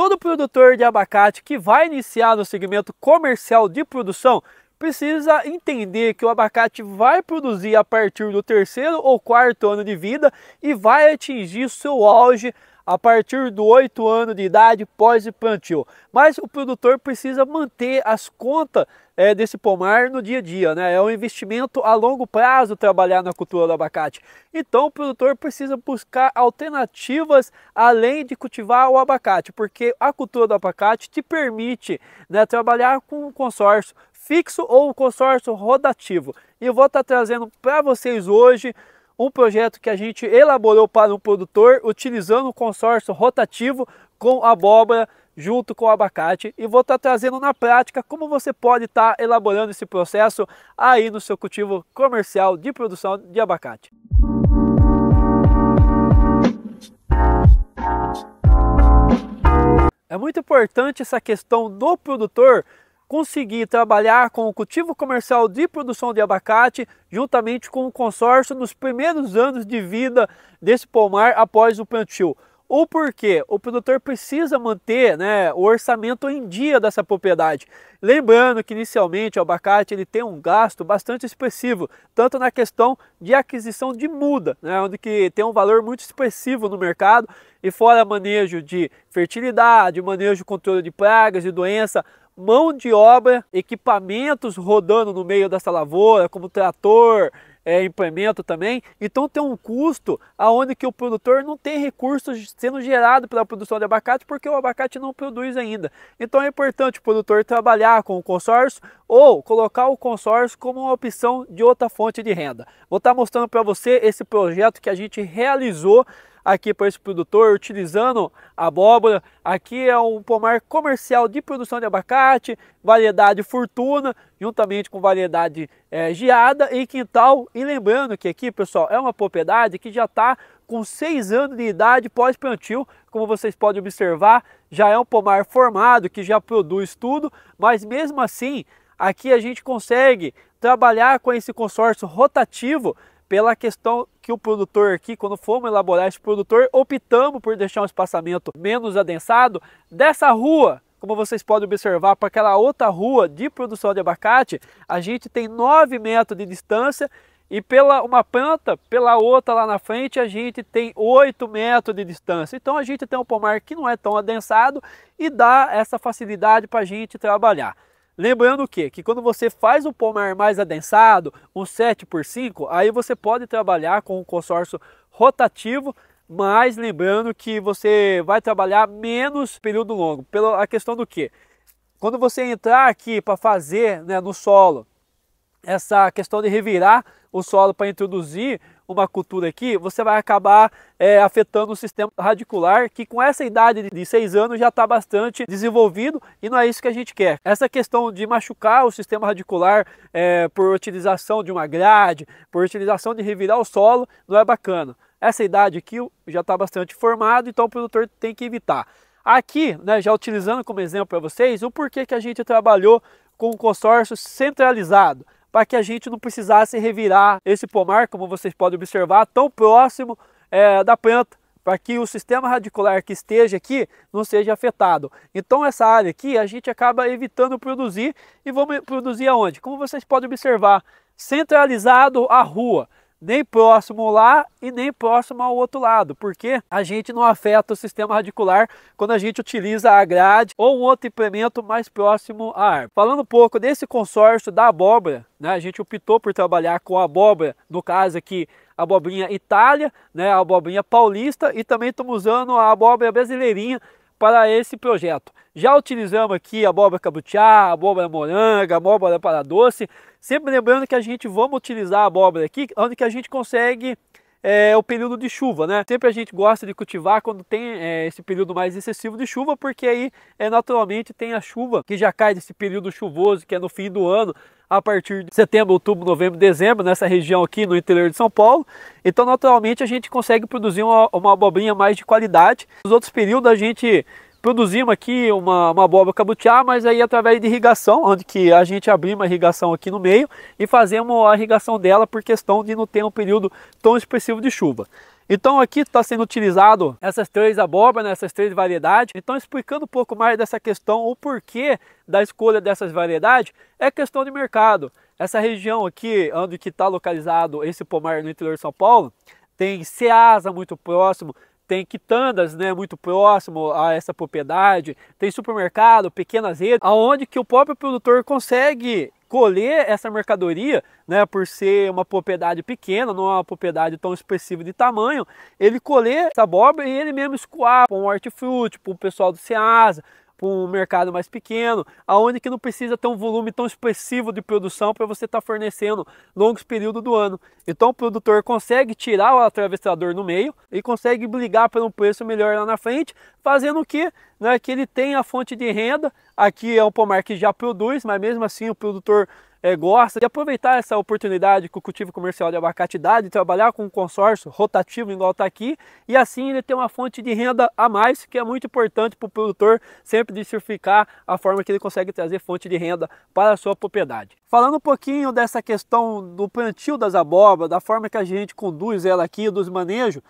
Todo produtor de abacate que vai iniciar no segmento comercial de produção precisa entender que o abacate vai produzir a partir do terceiro ou quarto ano de vida e vai atingir seu auge a partir do oito ano de idade pós-plantio. Mas o produtor precisa manter as contas é, desse pomar no dia a dia, né? É um investimento a longo prazo trabalhar na cultura do abacate. Então o produtor precisa buscar alternativas além de cultivar o abacate, porque a cultura do abacate te permite né, trabalhar com um consórcio fixo ou um consórcio rodativo. E eu vou estar trazendo para vocês hoje um projeto que a gente elaborou para um produtor utilizando o consórcio rotativo com abóbora junto com o abacate e vou estar tá trazendo na prática como você pode estar tá elaborando esse processo aí no seu cultivo comercial de produção de abacate. É muito importante essa questão do produtor conseguir trabalhar com o cultivo comercial de produção de abacate juntamente com o consórcio nos primeiros anos de vida desse pomar após o plantio ou porque o produtor precisa manter né, o orçamento em dia dessa propriedade. Lembrando que inicialmente o abacate ele tem um gasto bastante expressivo, tanto na questão de aquisição de muda, né, onde que tem um valor muito expressivo no mercado, e fora manejo de fertilidade, manejo controle de pragas e doença, mão de obra, equipamentos rodando no meio dessa lavoura, como trator, é, implemento também. Então tem um custo aonde que o produtor não tem recursos sendo gerado pela produção de abacate porque o abacate não produz ainda. Então é importante o produtor trabalhar com o consórcio ou colocar o consórcio como uma opção de outra fonte de renda. Vou estar tá mostrando para você esse projeto que a gente realizou aqui para esse produtor utilizando abóbora. Aqui é um pomar comercial de produção de abacate, variedade Fortuna, juntamente com variedade é, Giada em quintal. E lembrando que aqui, pessoal, é uma propriedade que já está com 6 anos de idade pós-plantio, como vocês podem observar, já é um pomar formado, que já produz tudo, mas mesmo assim, aqui a gente consegue trabalhar com esse consórcio rotativo pela questão que o produtor aqui, quando fomos elaborar esse produtor, optamos por deixar um espaçamento menos adensado dessa rua. Como vocês podem observar, para aquela outra rua de produção de abacate, a gente tem 9 metros de distância e pela uma planta, pela outra lá na frente, a gente tem 8 metros de distância. Então a gente tem um pomar que não é tão adensado e dá essa facilidade para a gente trabalhar. Lembrando o quê? Que quando você faz o pomar mais adensado, um 7 por 5, aí você pode trabalhar com um consórcio rotativo, mas lembrando que você vai trabalhar menos período longo. Pela a questão do quê? Quando você entrar aqui para fazer né, no solo essa questão de revirar o solo para introduzir uma cultura aqui, você vai acabar é, afetando o sistema radicular, que com essa idade de 6 anos já está bastante desenvolvido e não é isso que a gente quer. Essa questão de machucar o sistema radicular é, por utilização de uma grade, por utilização de revirar o solo, não é bacana. Essa idade aqui já está bastante formado, então o produtor tem que evitar. Aqui, né, já utilizando como exemplo para vocês, o porquê que a gente trabalhou com um consórcio centralizado para que a gente não precisasse revirar esse pomar, como vocês podem observar, tão próximo é, da planta, para que o sistema radicular que esteja aqui não seja afetado. Então essa área aqui a gente acaba evitando produzir e vamos produzir aonde? Como vocês podem observar, centralizado a rua nem próximo lá e nem próximo ao outro lado, porque a gente não afeta o sistema radicular quando a gente utiliza a grade ou um outro implemento mais próximo à árvore. Falando um pouco desse consórcio da abóbora, né, a gente optou por trabalhar com a abóbora, no caso aqui a abobrinha Itália, né, a abobrinha paulista e também estamos usando a abóbora brasileirinha para esse projeto. Já utilizamos aqui abóbora cabutiá, abóbora moranga, abóbora para doce, Sempre lembrando que a gente vamos utilizar a abóbora aqui, onde que a gente consegue é, o período de chuva, né? Sempre a gente gosta de cultivar quando tem é, esse período mais excessivo de chuva, porque aí é, naturalmente tem a chuva que já cai desse período chuvoso, que é no fim do ano, a partir de setembro, outubro, novembro, dezembro, nessa região aqui no interior de São Paulo. Então, naturalmente, a gente consegue produzir uma, uma abobrinha mais de qualidade. Nos outros períodos, a gente Produzimos aqui uma, uma abóbora cabutiá, mas aí através de irrigação, onde que a gente abriu uma irrigação aqui no meio e fazemos a irrigação dela por questão de não ter um período tão expressivo de chuva. Então aqui está sendo utilizado essas três abóboras, né, essas três variedades. Então explicando um pouco mais dessa questão, o porquê da escolha dessas variedades, é questão de mercado. Essa região aqui, onde está localizado esse pomar no interior de São Paulo, tem Ceasa muito próximo, tem quitandas, né, muito próximo a essa propriedade, tem supermercado, pequenas redes, aonde que o próprio produtor consegue colher essa mercadoria, né, por ser uma propriedade pequena, não é uma propriedade tão expressiva de tamanho, ele colher essa abóbora e ele mesmo escoar para um hortifruti, para o pessoal do Ceasa, para um mercado mais pequeno, aonde que não precisa ter um volume tão expressivo de produção para você estar tá fornecendo longos períodos do ano. Então o produtor consegue tirar o atravessador no meio e consegue brigar por um preço melhor lá na frente, fazendo o que? Né, que ele tenha a fonte de renda, aqui é um pomar que já produz, mas mesmo assim o produtor é, gosta de aproveitar essa oportunidade que o cultivo comercial de abacate dá, de trabalhar com um consórcio rotativo igual está aqui, e assim ele tem uma fonte de renda a mais, que é muito importante para o produtor sempre diversificar a forma que ele consegue trazer fonte de renda para a sua propriedade. Falando um pouquinho dessa questão do plantio das abóboras, da forma que a gente conduz ela aqui, dos manejos,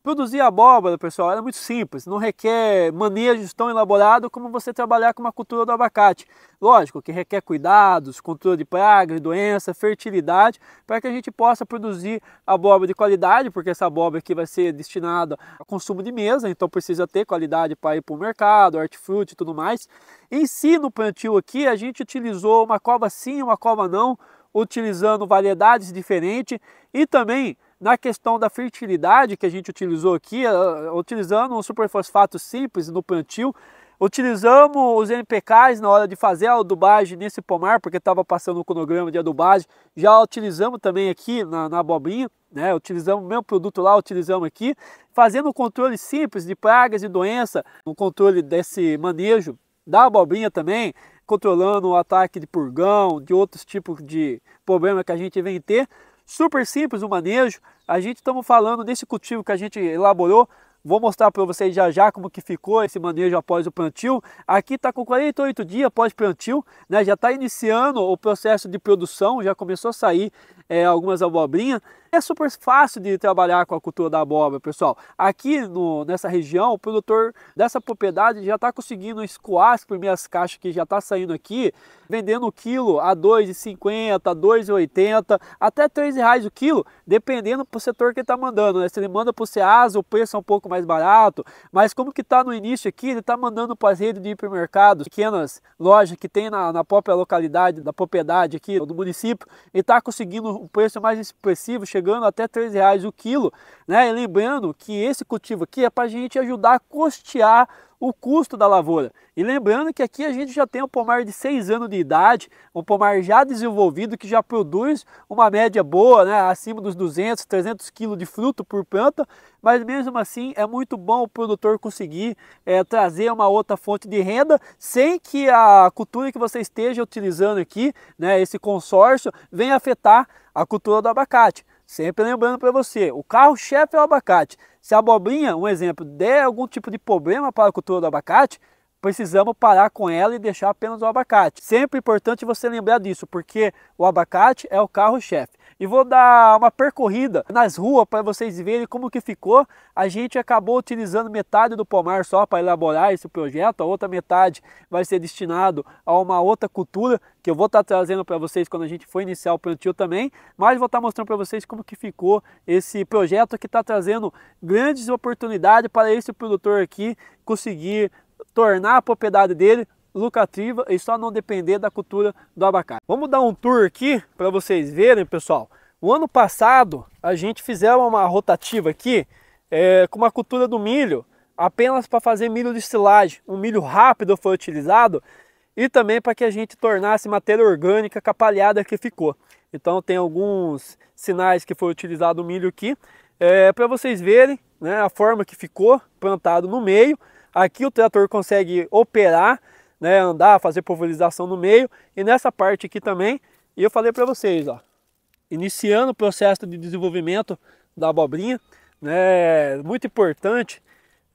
Produzir abóbora, pessoal, era é muito simples, não requer manejos tão elaborados como você trabalhar com uma cultura do abacate. Lógico que requer cuidados, controle de pragas, doença, fertilidade, para que a gente possa produzir abóbora de qualidade, porque essa abóbora aqui vai ser destinada a consumo de mesa, então precisa ter qualidade para ir para o mercado, hortifruti e tudo mais. Em si, no plantio aqui, a gente utilizou uma cova sim, uma cova não, utilizando variedades diferentes e também na questão da fertilidade que a gente utilizou aqui, eh, utilizando um superfosfato simples no plantio, utilizamos os NPKs na hora de fazer a adubagem nesse pomar, porque estava passando o cronograma de adubagem, já utilizamos também aqui na, na abobrinha, né? utilizamos o mesmo produto lá, utilizamos aqui, fazendo um controle simples de pragas e doença, um controle desse manejo da abobrinha também, controlando o ataque de purgão, de outros tipos de problema que a gente vem ter, Super simples o manejo. A gente estamos falando desse cultivo que a gente elaborou. Vou mostrar para vocês já já como que ficou esse manejo após o plantio. Aqui está com 48 dias após plantio, né? já está iniciando o processo de produção, já começou a sair é, algumas abobrinhas. É super fácil de trabalhar com a cultura da abóbora, pessoal. Aqui no, nessa região, o produtor dessa propriedade já está conseguindo escoar as primeiras caixas que já está saindo aqui, vendendo o quilo a R$ 2,50, R$ 2,80, até R$ reais o quilo, dependendo para o setor que ele está mandando. Né? Se ele manda para o Ceasa, o preço é um pouco mais barato, mas como que está no início aqui, ele está mandando para as redes de hipermercados, pequenas lojas que tem na, na própria localidade, da propriedade aqui do município, e está conseguindo um preço mais expressivo, chegando chegando até R$ reais o quilo, né? E lembrando que esse cultivo aqui é para a gente ajudar a custear o custo da lavoura. E lembrando que aqui a gente já tem um pomar de 6 anos de idade, um pomar já desenvolvido que já produz uma média boa, né, acima dos 200, 300 quilos de fruto por planta, mas mesmo assim é muito bom o produtor conseguir é, trazer uma outra fonte de renda sem que a cultura que você esteja utilizando aqui, né, esse consórcio, venha afetar a cultura do abacate. Sempre lembrando para você, o carro-chefe é o abacate. Se a abobrinha, um exemplo, der algum tipo de problema para a cultura do abacate, precisamos parar com ela e deixar apenas o abacate. Sempre é importante você lembrar disso, porque o abacate é o carro-chefe e vou dar uma percorrida nas ruas para vocês verem como que ficou. A gente acabou utilizando metade do pomar só para elaborar esse projeto, a outra metade vai ser destinado a uma outra cultura que eu vou estar tá trazendo para vocês quando a gente for iniciar o plantio também, mas vou estar tá mostrando para vocês como que ficou esse projeto que está trazendo grandes oportunidades para esse produtor aqui conseguir tornar a propriedade dele lucrativa e só não depender da cultura do abacate. Vamos dar um tour aqui para vocês verem, pessoal. O ano passado a gente fizeram uma rotativa aqui é, com uma cultura do milho, apenas para fazer milho de estilagem. Um milho rápido foi utilizado e também para que a gente tornasse matéria orgânica palhada que ficou. Então tem alguns sinais que foi utilizado o milho aqui, é, para vocês verem né, a forma que ficou plantado no meio. Aqui o trator consegue operar né, andar, fazer pulverização no meio. E nessa parte aqui também, eu falei para vocês, ó, iniciando o processo de desenvolvimento da abobrinha, né, muito importante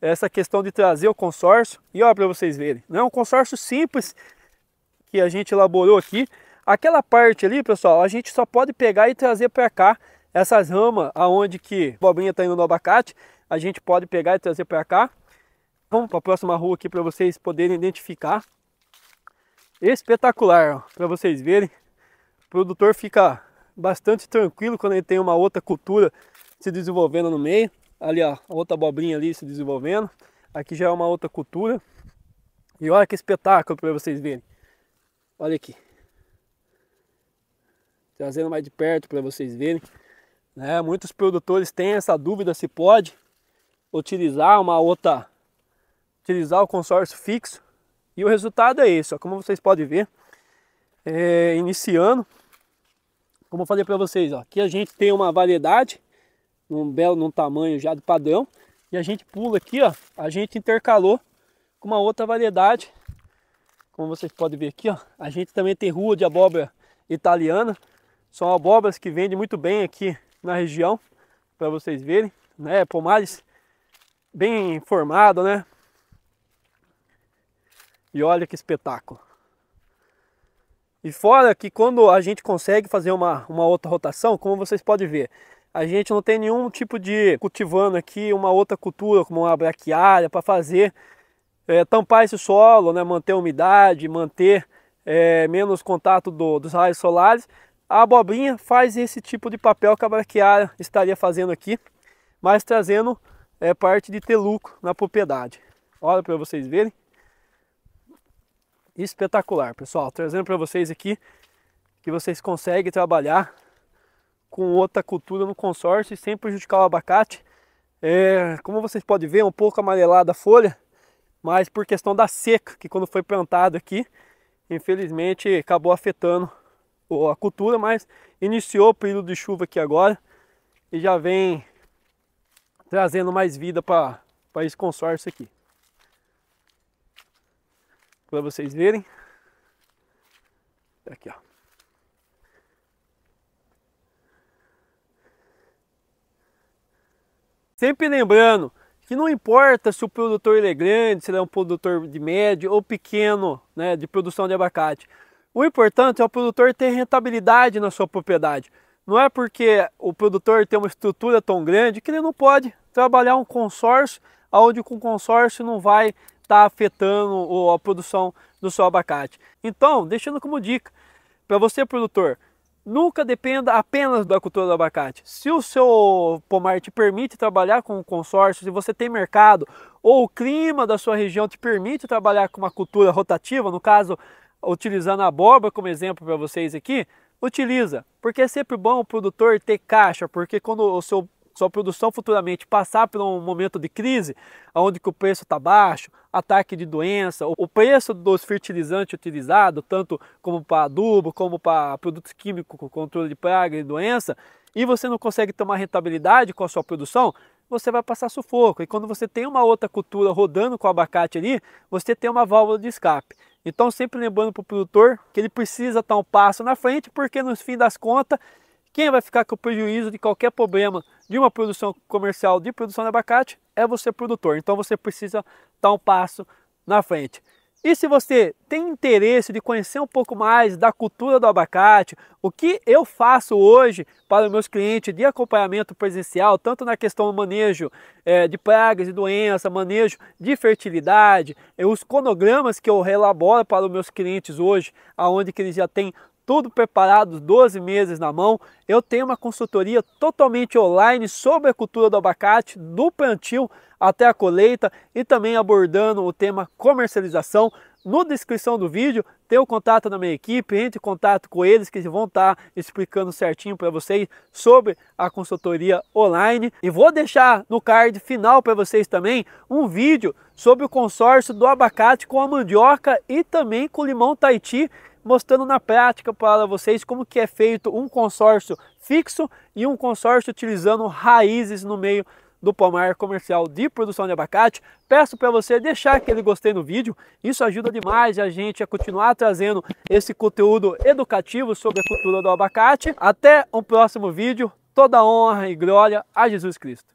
essa questão de trazer o consórcio. E olha para vocês verem, não é um consórcio simples que a gente elaborou aqui. Aquela parte ali, pessoal, a gente só pode pegar e trazer para cá essas ramas aonde que a abobrinha está indo no abacate, a gente pode pegar e trazer para cá Vamos para a próxima rua aqui para vocês poderem identificar. Espetacular, para vocês verem. O produtor fica bastante tranquilo quando ele tem uma outra cultura se desenvolvendo no meio. Ali, ó, a outra abobrinha ali se desenvolvendo. Aqui já é uma outra cultura. E olha que espetáculo para vocês verem. Olha aqui. Trazendo mais de perto para vocês verem. Né? Muitos produtores têm essa dúvida se pode utilizar uma outra utilizar o consórcio fixo. E o resultado é esse, ó, como vocês podem ver, é, iniciando, como eu falei para vocês, ó, aqui a gente tem uma variedade, um belo, num tamanho já do padrão, e a gente pula aqui, ó, a gente intercalou com uma outra variedade, como vocês podem ver aqui, ó, a gente também tem rua de abóbora italiana, são abóboras que vendem muito bem aqui na região, para vocês verem, né, pomares bem formado, né, e olha que espetáculo. E fora que quando a gente consegue fazer uma, uma outra rotação, como vocês podem ver, a gente não tem nenhum tipo de cultivando aqui uma outra cultura, como uma braquiária, para fazer é, tampar esse solo, né, manter a umidade, manter é, menos contato do, dos raios solares. A abobrinha faz esse tipo de papel que a braquiária estaria fazendo aqui, mas trazendo é, parte de teluco na propriedade. Olha para vocês verem espetacular, pessoal. Trazendo para vocês aqui que vocês conseguem trabalhar com outra cultura no consórcio sem prejudicar o abacate. É, como vocês podem ver, é um pouco amarelada a folha, mas por questão da seca, que quando foi plantado aqui, infelizmente acabou afetando a cultura, mas iniciou o período de chuva aqui agora e já vem trazendo mais vida para esse consórcio aqui para vocês verem. Tá aqui, ó. Sempre lembrando que não importa se o produtor ele é grande, se ele é um produtor de médio ou pequeno, né, de produção de abacate. O importante é o produtor ter rentabilidade na sua propriedade. Não é porque o produtor tem uma estrutura tão grande que ele não pode trabalhar um consórcio, onde com o consórcio não vai está afetando a produção do seu abacate. Então, deixando como dica para você, produtor, nunca dependa apenas da cultura do abacate. Se o seu pomar te permite trabalhar com um consórcio, se você tem mercado ou o clima da sua região te permite trabalhar com uma cultura rotativa, no caso, utilizando a abóbora como exemplo para vocês aqui, utiliza, porque é sempre bom o produtor ter caixa, porque quando o seu sua produção futuramente passar por um momento de crise, onde o preço está baixo, ataque de doença, o preço dos fertilizantes utilizados, tanto como para adubo, como para produtos químicos, controle de praga e doença, e você não consegue tomar rentabilidade com a sua produção, você vai passar sufoco. E quando você tem uma outra cultura rodando com o abacate ali, você tem uma válvula de escape. Então, sempre lembrando para o produtor que ele precisa estar tá um passo na frente, porque no fim das contas, quem vai ficar com o prejuízo de qualquer problema de uma produção comercial de produção de abacate é você produtor. Então você precisa dar um passo na frente. E se você tem interesse de conhecer um pouco mais da cultura do abacate, o que eu faço hoje para os meus clientes de acompanhamento presencial, tanto na questão do manejo é, de pragas e doenças, manejo de fertilidade, é, os cronogramas que eu relaboro para os meus clientes hoje, aonde que eles já têm tudo preparado, 12 meses na mão. Eu tenho uma consultoria totalmente online sobre a cultura do abacate, do plantio até a colheita e também abordando o tema comercialização. No descrição do vídeo tem o contato da minha equipe, entre em contato com eles que vão estar tá explicando certinho para vocês sobre a consultoria online. E vou deixar no card final para vocês também um vídeo sobre o consórcio do abacate com a mandioca e também com o limão Tahiti mostrando na prática para vocês como que é feito um consórcio fixo e um consórcio utilizando raízes no meio do pomar comercial de produção de abacate. Peço para você deixar aquele gostei no vídeo, isso ajuda demais a gente a continuar trazendo esse conteúdo educativo sobre a cultura do abacate. Até um próximo vídeo, toda honra e glória a Jesus Cristo.